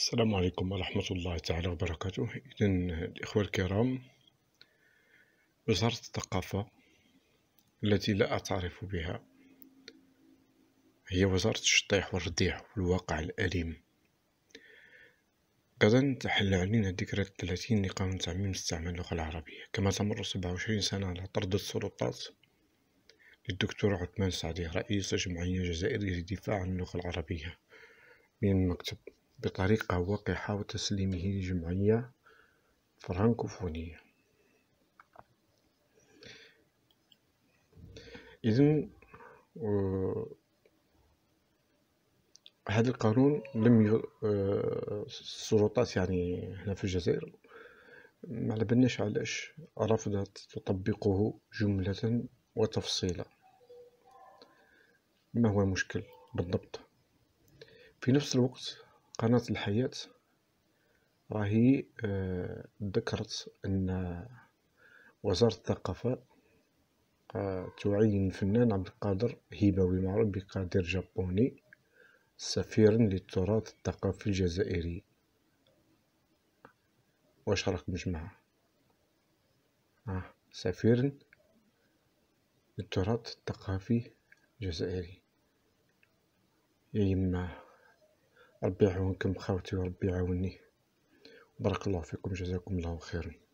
السلام عليكم ورحمة الله تعالى وبركاته إذا الإخوة الكرام وزارة الثقافة التي لا أعترف بها هي وزارة الشطيح والرديع والواقع الأليم غدا تحل علينا ذكرى الثلاثين لقانون تعميم استعمال اللغة العربية كما تمر سبعة وعشرين سنة على طرد السلطات للدكتور عثمان سعدي رئيس الجمعية الجزائرية للدفاع عن اللغة العربية من المكتب بطريقة وقحة وتسليمه لجمعية فرانكوفونية إذن آه، هذا القانون لم ي... السلطات آه، يعني هنا في الجزائر ما على بالناش علاش رفضت تطبقه جملة وتفصيلا ما هو المشكل بالضبط في نفس الوقت قناة الحياة راهي آه، ذكرت أن وزارة الثقافة آه، تعين الفنان عبد القادر هيباوي معروف بقادر جابوني سفيرا للتراث الثقافي الجزائري واش راكم جماعة آه. سفيرا للتراث الثقافي الجزائري يما ربي يعاونكم خاوتي وربي يعاوني بارك الله فيكم جزاكم الله خيرا